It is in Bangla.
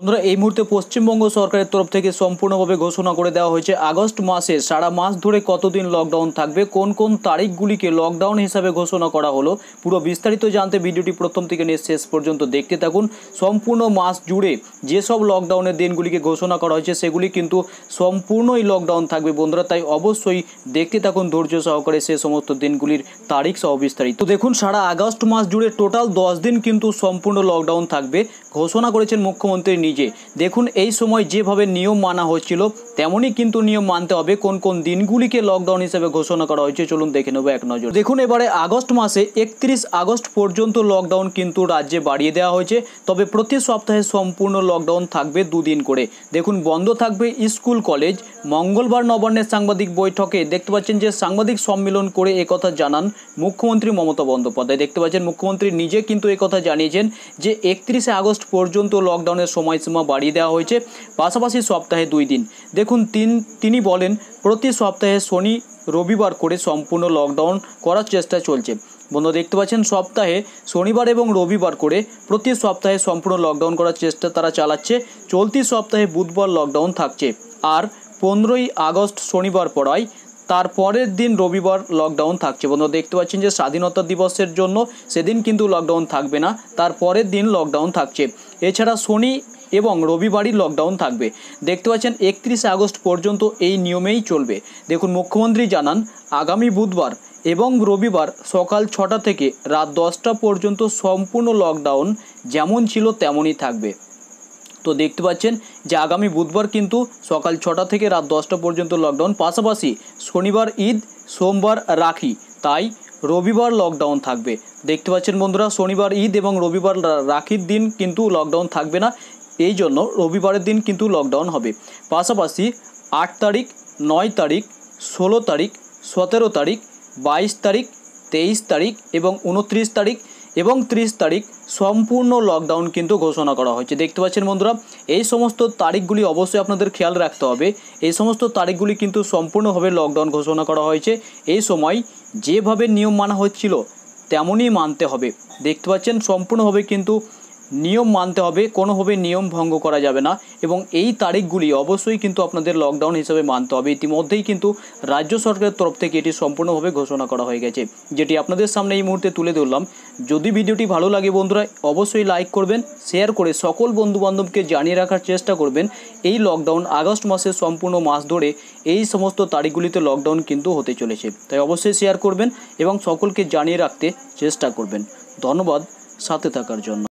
বন্ধুরা এই মুহূর্তে পশ্চিমবঙ্গ সরকারের তরফ থেকে সম্পূর্ণভাবে ঘোষণা করে দেওয়া হয়েছে আগস্ট মাসে সারা মাস ধরে কতদিন লকডাউন থাকবে কোন কোন তারিখগুলিকে লকডাউন হিসাবে ঘোষণা করা হলো পুরো বিস্তারিত জানতে ভিডিওটি প্রথম থেকে নিয়ে শেষ পর্যন্ত দেখতে থাকুন সম্পূর্ণ মাস জুড়ে যেসব লকডাউনের দিনগুলিকে ঘোষণা করা হয়েছে সেগুলি কিন্তু সম্পূর্ণই লকডাউন থাকবে বন্ধুরা তাই অবশ্যই দেখতে থাকুন ধৈর্য সহকারে সে সমস্ত দিনগুলির তারিখ সহ বিস্তারিত তো দেখুন সারা আগস্ট মাস জুড়ে টোটাল দশ দিন কিন্তু সম্পূর্ণ লকডাউন থাকবে ঘোষণা করেছেন মুখ্যমন্ত্রী নিজে দেখুন এই সময় যেভাবে নিয়ম মানা হচ্ছিল তেমনই কিন্তু নিয়ম মানতে হবে কোন কোন দিনগুলিকে লকডাউন হিসেবে ঘোষণা করা হয়েছে চলুন দেখে নেবো এক নজর দেখুন এবারে আগস্ট মাসে একত্রিশ আগস্ট পর্যন্ত লকডাউন কিন্তু রাজ্যে বাড়িয়ে দেওয়া হয়েছে তবে প্রতি সপ্তাহে সম্পূর্ণ লকডাউন থাকবে দুদিন করে দেখুন বন্ধ থাকবে স্কুল কলেজ মঙ্গলবার নবান্নের সাংবাদিক বৈঠকে দেখতে পাচ্ছেন যে সাংবাদিক সম্মেলন করে একথা জানান মুখ্যমন্ত্রী মমতা বন্দ্যোপাধ্যায় দেখতে পাচ্ছেন মুখ্যমন্ত্রী নিজে কিন্তু একথা জানিয়েছেন যে একত্রিশে আগস্ট পর্যন্ত লকডাউনের সময় সময়সীমা বাড়িয়ে দেওয়া হয়েছে পাশাপাশি সপ্তাহে দুই দিন দেখুন তিন তিনি বলেন প্রতি সপ্তাহে শনি রবিবার করে সম্পূর্ণ লকডাউন করার চেষ্টা চলছে বন্ধু দেখতে পাচ্ছেন সপ্তাহে শনিবার এবং রবিবার করে প্রতি সপ্তাহে সম্পূর্ণ লকডাউন করার চেষ্টা তারা চালাচ্ছে চলতি সপ্তাহে বুধবার লকডাউন থাকছে আর পনেরোই আগস্ট শনিবার পড়ায় তারপরের দিন রবিবার লকডাউন থাকছে বন্ধু দেখতে পাচ্ছেন যে স্বাধীনতা দিবসের জন্য সেদিন কিন্তু লকডাউন থাকবে না তারপরের দিন লকডাউন থাকছে এছাড়া শনি এবং রবিবারই লকডাউন থাকবে দেখতে পাচ্ছেন একত্রিশে আগস্ট পর্যন্ত এই নিয়মেই চলবে দেখুন মুখ্যমন্ত্রী জানান আগামী বুধবার এবং রবিবার সকাল ছটা থেকে রাত দশটা পর্যন্ত সম্পূর্ণ লকডাউন যেমন ছিল তেমনই থাকবে তো দেখতে পাচ্ছেন যে আগামী বুধবার কিন্তু সকাল ছটা থেকে রাত দশটা পর্যন্ত লকডাউন পাশাপাশি শনিবার ঈদ সোমবার রাখি তাই রবিবার লকডাউন থাকবে দেখতে পাচ্ছেন বন্ধুরা শনিবার ঈদ এবং রবিবার রাখির দিন কিন্তু লকডাউন থাকবে না এই জন্য রবিবারের দিন কিন্তু লকডাউন হবে পাশাপাশি আট তারিখ নয় তারিখ ষোলো তারিখ সতেরো তারিখ বাইশ তারিখ তেইশ তারিখ এবং উনত্রিশ তারিখ এবং ত্রিশ তারিখ সম্পূর্ণ লকডাউন কিন্তু ঘোষণা করা হয়েছে দেখতে পাচ্ছেন বন্ধুরা এই সমস্ত তারিখগুলি অবশ্যই আপনাদের খেয়াল রাখতে হবে এই সমস্ত তারিখগুলি কিন্তু সম্পূর্ণভাবে লকডাউন ঘোষণা করা হয়েছে এই সময় যেভাবে নিয়ম মানা হচ্ছিল তেমনই মানতে হবে দেখতে পাচ্ছেন সম্পূর্ণভাবে কিন্তু নিয়ম মানতে হবে কোনোভাবে নিয়ম ভঙ্গ করা যাবে না এবং এই তারিখগুলি অবশ্যই কিন্তু আপনাদের লকডাউন হিসেবে মানতে হবে ইতিমধ্যেই কিন্তু রাজ্য সরকারের তরফ থেকে এটি সম্পূর্ণভাবে ঘোষণা করা হয়ে গেছে যেটি আপনাদের সামনে এই মুহূর্তে তুলে ধরলাম যদি ভিডিওটি ভালো লাগে বন্ধুরা অবশ্যই লাইক করবেন শেয়ার করে সকল বন্ধুবান্ধবকে জানিয়ে রাখার চেষ্টা করবেন এই লকডাউন আগস্ট মাসের সম্পূর্ণ মাস ধরে এই সমস্ত তারিখগুলিতে লকডাউন কিন্তু হতে চলেছে তাই অবশ্যই শেয়ার করবেন এবং সকলকে জানিয়ে রাখতে চেষ্টা করবেন ধন্যবাদ সাথে থাকার জন্য